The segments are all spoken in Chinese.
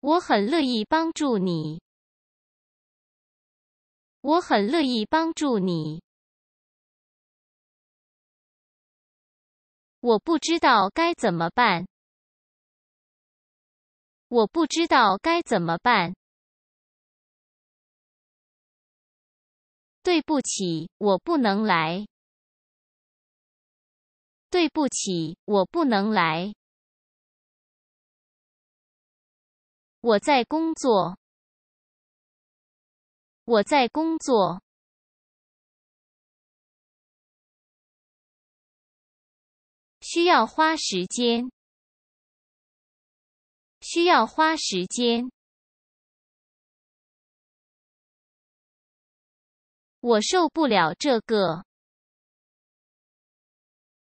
我很乐意帮助你。我很乐意帮助你。我不知道该怎么办。我不知道该怎么办。对不起，我不能来。对不起，我不能来。我在工作，我在工作，需要花时间，需要花时间。我受不了这个，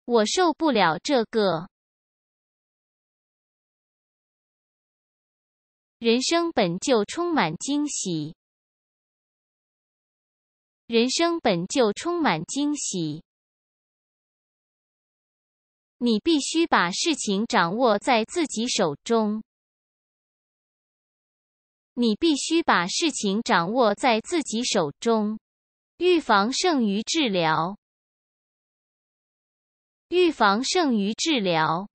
我受不了这个。人生本就充满惊喜，人生本就充满惊喜。你必须把事情掌握在自己手中，你必须把事情掌握在自己手中。预防胜于治疗，预防胜于治疗。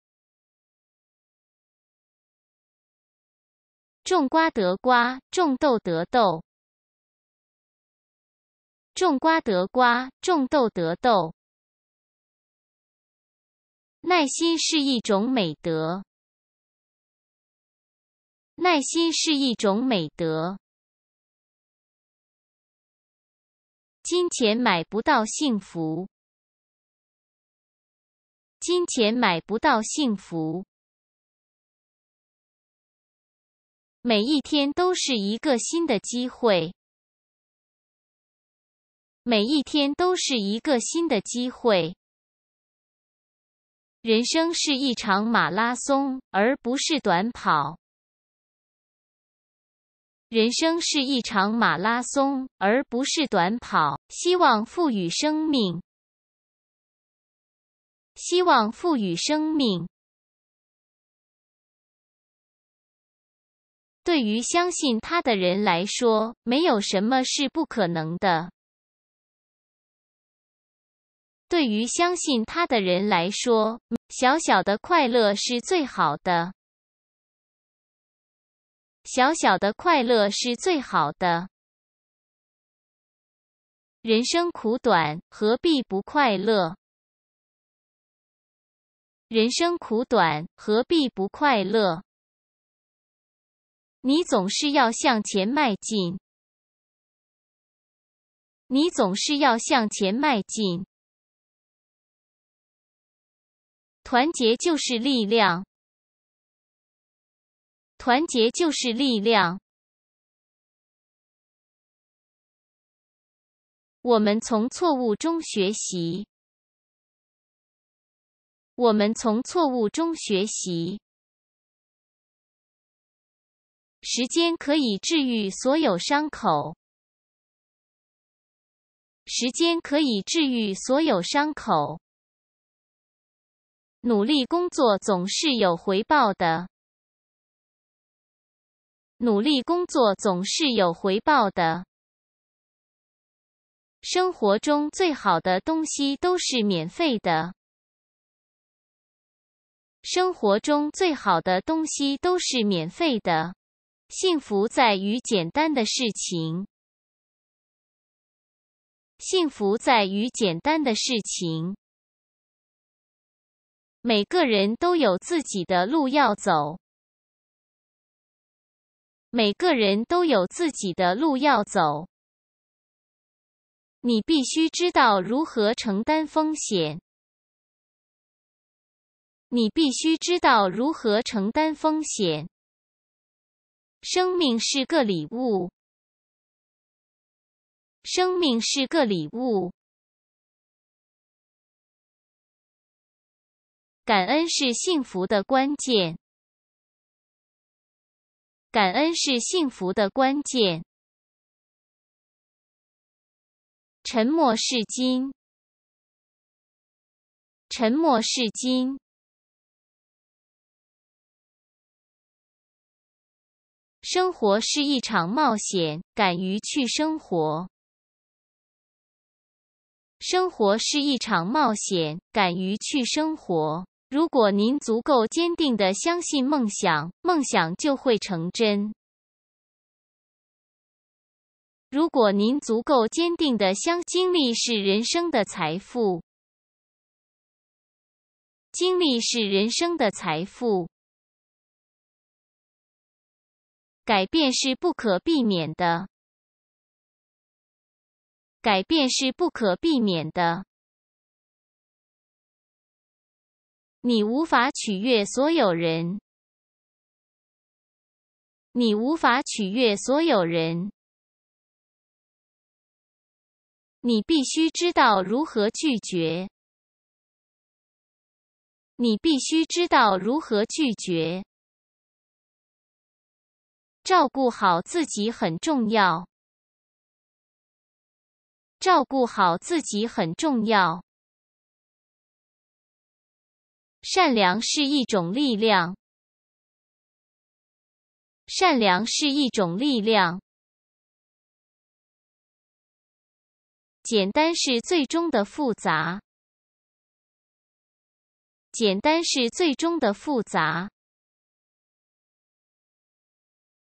种瓜得瓜，种豆得豆。种瓜得瓜，种豆得豆。耐心是一种美德。耐心是一种美德。金钱买不到幸福。金钱买不到幸福。每一天都是一个新的机会。每一天都是一个新的机会。人生是一场马拉松，而不是短跑。人生是一场马拉松，而不是短跑。希望赋予生命。希望赋予生命。对于相信他的人来说，没有什么是不可能的。对于相信他的人来说，小小的快乐是最好的。小小的快乐是最好的。人生苦短，何必不快乐？人生苦短，何必不快乐？你总是要向前迈进，你总是要向前迈进。团结就是力量，团结就是力量。我们从错误中学习，我们从错误中学习。时间可以治愈所有伤口。时间可以治愈所有伤口。努力工作总是有回报的。努力工作总是有回报的。生活中最好的东西都是免费的。生活中最好的东西都是免费的。幸福在于简单的事情。幸福在于简单的事情。每个人都有自己的路要走。每个人都有自己的路要走。你必须知道如何承担风险。你必须知道如何承担风险。生命是个礼物，生命是个礼物。感恩是幸福的关键，感恩是幸福的关键。沉默是金，沉默是金。生活是一场冒险，敢于去生活。生活是一场冒险，敢于去生活。如果您足够坚定的相信梦想，梦想就会成真。如果您足够坚定的相经历是人生的财富。经历是人生的财富。改变是不可避免的。改变是不可避免的。你无法取悦所有人。你无法取悦所有人。你必须知道如何拒绝。你必须知道如何拒绝。照顾好自己很重要。照顾好自己很重要。善良是一种力量。善良是一种力量。简单是最终的复杂。简单是最终的复杂。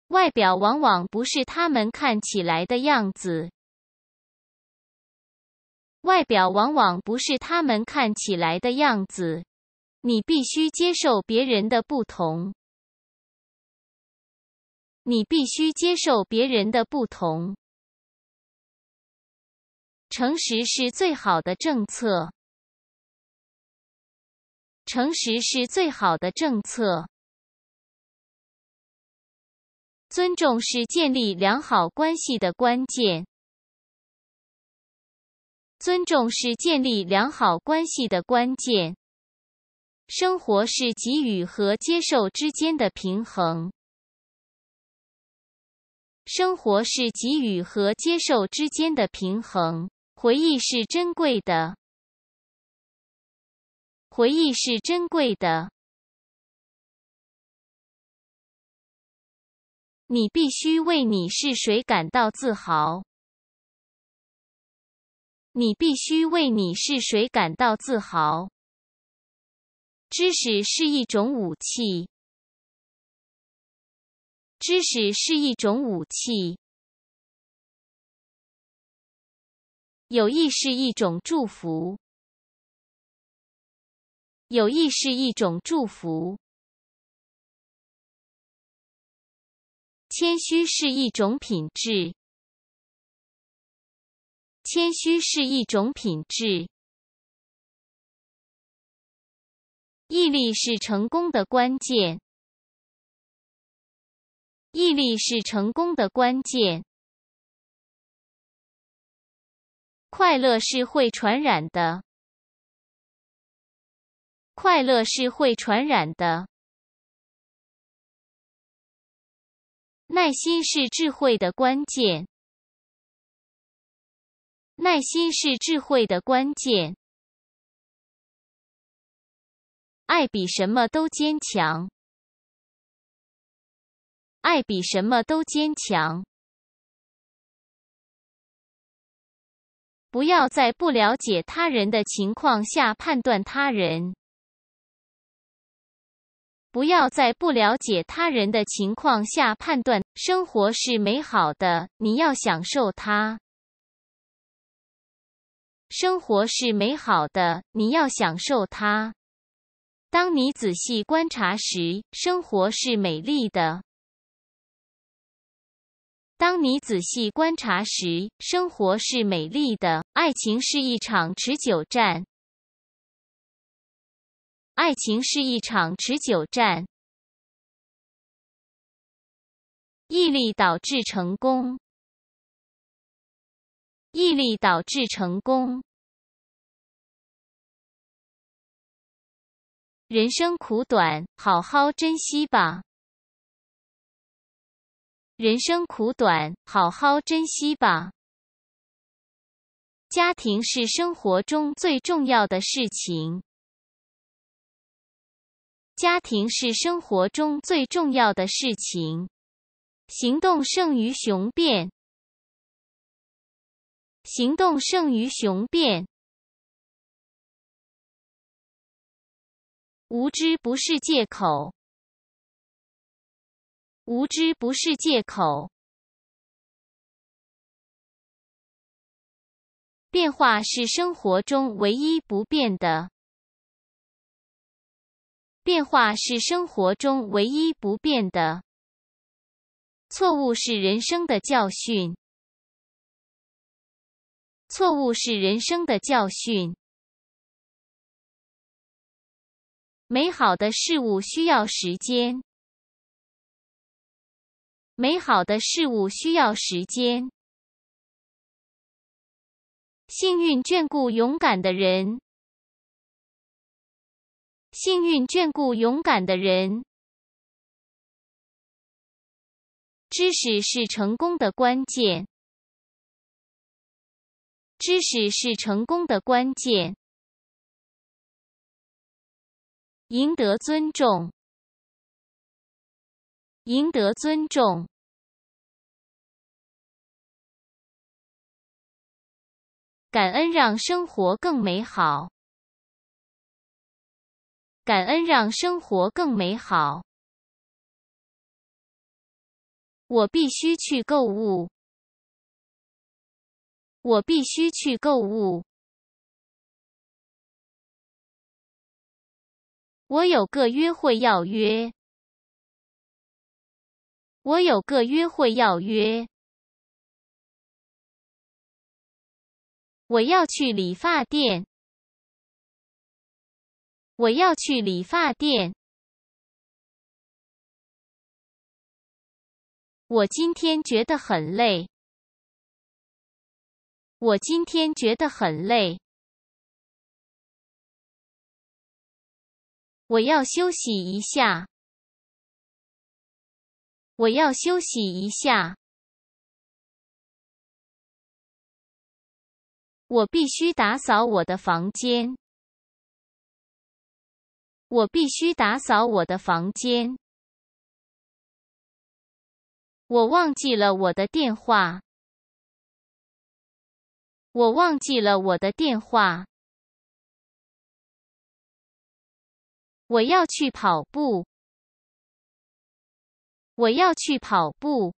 外表往往不是他们看起来的样子。外表往往不是他们看起来的样子。你必须接受别人的不同。你必须接受别人的不同。诚实是最好的政策。诚实是最好的政策。尊重是建立良好关系的关键。尊重是建立良好关系的关键。生活是给予和接受之间的平衡。生活是给予和接受之间的平衡。回忆是珍贵的。回忆是珍贵的。你必须为你是谁感到自豪。你必须为你是谁感到自豪。知识是一种武器。知识是一种武器。友谊是一种祝福。友谊是一种祝福。谦虚是一种品质，谦虚是一种品质。毅力是成功的关键，毅力是成功的关键。快乐是会传染的，快乐是会传染的。耐心是智慧的关键。耐心是智慧的关键。爱比什么都坚强。爱比什么都坚强。不要在不了解他人的情况下判断他人。不要在不了解他人的情况下判断。生活是美好的，你要享受它。生活是美好的，你要享受它。当你仔细观察时，生活是美丽的。当你仔细观察时，生活是美丽的。爱情是一场持久战。爱情是一场持久战，毅力导致成功，毅力导致成功。人生苦短，好好珍惜吧。人生苦短，好好珍惜吧。家庭是生活中最重要的事情。家庭是生活中最重要的事情，行动胜于雄辩。行动胜于雄辩。无知不是借口。无知不是借口。变化是生活中唯一不变的。变化是生活中唯一不变的。错误是人生的教训。错误是人生的教训。美好的事物需要时间。美好的事物需要时间。幸运眷顾勇敢的人。幸运眷顾勇敢的人。知识是成功的关键。知识是成功的关键。赢得尊重。赢得尊重。感恩让生活更美好。感恩让生活更美好。我必须去购物。我必须去购物。我有个约会要约。我有个约会要约。我要去理发店。我要去理发店。我今天觉得很累。我今天觉得很累。我要休息一下。我要休息一下。我必须打扫我的房间。我必须打扫我的房间。我忘记了我的电话。我忘记了我的电话。我要去跑步。我要去跑步。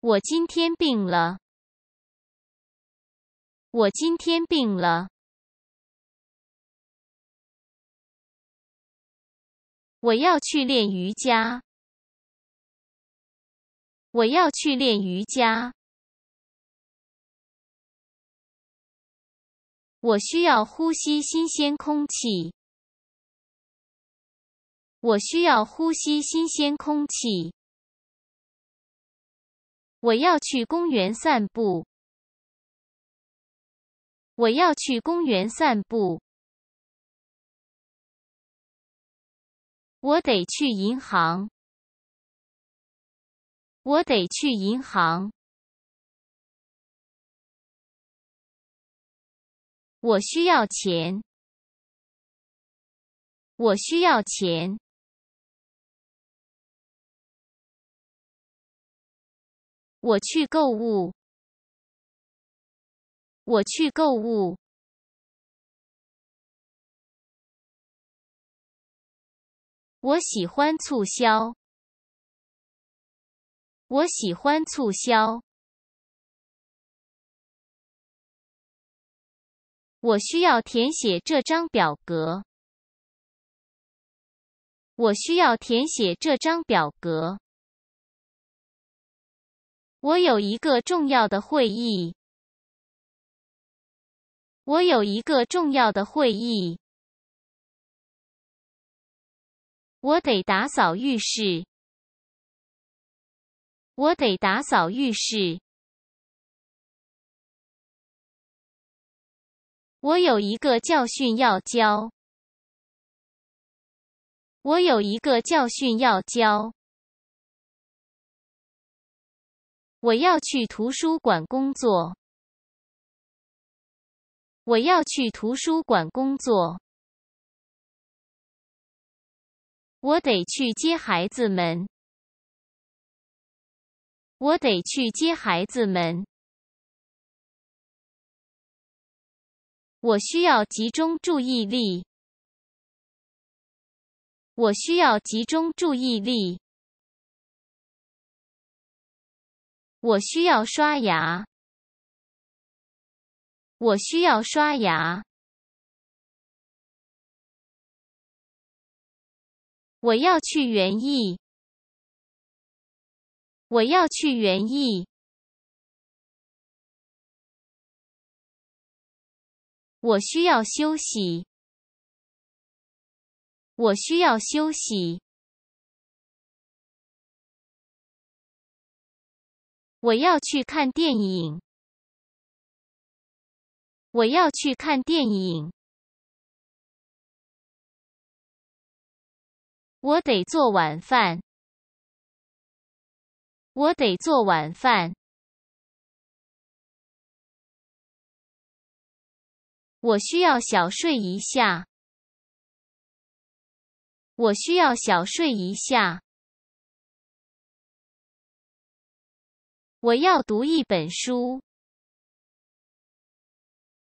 我今天病了。我今天病了。我要去练瑜伽。我要去练瑜伽。我需要呼吸新鲜空气。我需要呼吸新鲜空气。我要去公园散步。我要去公园散步。我得去银行。我得去银行。我需要钱。我需要钱。我去购物。我去购物。我喜欢促销。我喜欢促销。我需要填写这张表格。我需要填写这张表格。我有一个重要的会议。我有一个重要的会议，我得打扫浴室。我得打扫浴室。我有一个教训要教。我有一个教训要教。我要去图书馆工作。我要去图书馆工作。我得去接孩子们。我得去接孩子们。我需要集中注意力。我需要集中注意力。我需要刷牙。我需要刷牙。我要去园艺。我要去园艺。我需要休息。我需要休息。我要去看电影。我要去看电影。我得做晚饭。我得做晚饭。我需要小睡一下。我需要小睡一下。我要读一本书。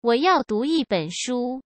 我要读一本书。